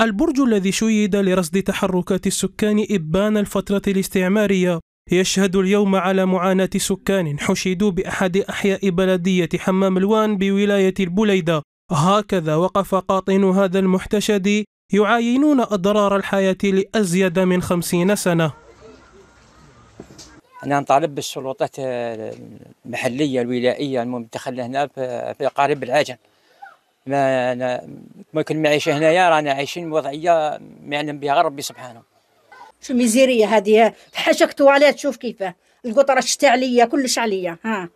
البرج الذي شيد لرصد تحركات السكان إبان الفترة الاستعمارية يشهد اليوم على معاناة سكان حشدوا بأحد أحياء بلدية حمام الوان بولاية البليدة هكذا وقف قاطن هذا المحتشد يعاينون أضرار الحياة لأزيد من خمسين سنة أنا نطالب بالسلطات المحليه الولائيه المتخلة هنا في قارب العجل ما انا ما كنا عايشه هنايا رانا عايشين وضعيه ما يعلم بها ربي سبحانه شو ميزيريه هذه حاشاك تواليت شوف كيفاه القطره شتا عليا كلش عليا ها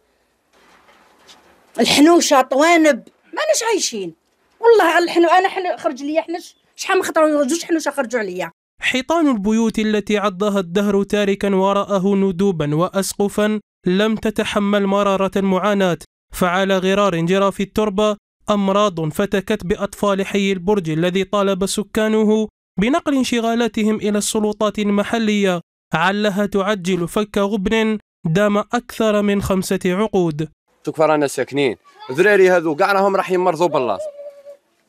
الحنوشه طوانب ماناش عايشين والله على الحنو انا حنو خرج لي حنش شحال من خطره زوج حنوشه خرجوا عليا حيطان البيوت التي عضها الدهر تاركا وراءه ندوبا واسقفا لم تتحمل مراره المعاناه فعلى غرار انجراف التربه أمراض فتكت بأطفال حي البرج الذي طالب سكانه بنقل انشغالاتهم إلى السلطات المحلية علها تعجل فك غبن دام أكثر من خمسة عقود دوك رانا ساكنين ذراري هذو كاع راهم راح يمرضوا بالله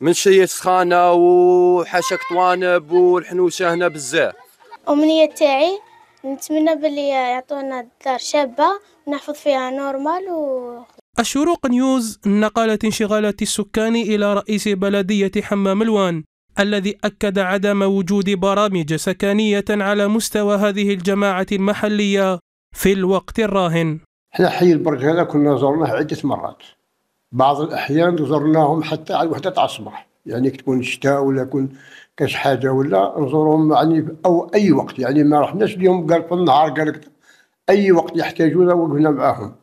من شي سخانه وحاشاك طوانب والحنوشه هنا بزاف امنيه تاعي نتمنى باللي يعطونا دار شابه نحفظ فيها نورمال و الشروق نيوز نقلت انشغالات السكان إلى رئيس بلدية حمام الوان الذي أكد عدم وجود برامج سكنية على مستوى هذه الجماعة المحلية في الوقت الراهن احنا حي البرج هذا كنا زرناه عدة مرات بعض الأحيان زرناهم حتى على وحدة عصمح يعني تكون شتاء ولا يكون كاش حاجة ولا نزورهم يعني أو أي وقت يعني ما رحناش اليوم قال في النهار قال أي وقت يحتاجونه وقفنا معاهم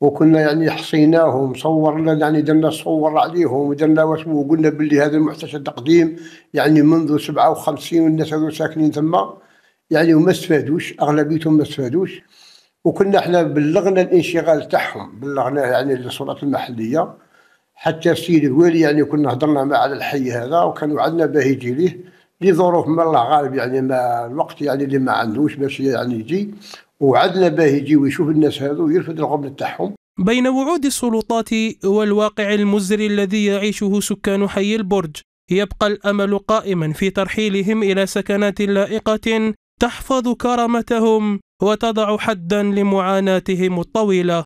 وكنا يعني حصيناهم صورنا يعني درنا صور عليهم ودرنا واسمو وقلنا باللي هذا المحتشد تقديم يعني منذ 57 والناس هذو ساكنين تما يعني وما استفادوش اغلبيتهم ما استفادوش وكنا احنا بلغنا الانشغال تاعهم بلغناه يعني للسلطات المحليه حتى السيد الوالي يعني كنا هضرنا معه على الحي هذا وكان وعدنا باه يجي ليه لظروف ما الله غالب يعني ما الوقت يعني اللي ما عندوش باش يعني يجي وعدنا به يجي ويشوف الناس هذو ويرفد الغبن تاعهم بين وعود السلطات والواقع المزري الذي يعيشه سكان حي البرج يبقى الامل قائما في ترحيلهم الى سكنات لائقه تحفظ كرامتهم وتضع حدا لمعاناتهم الطويله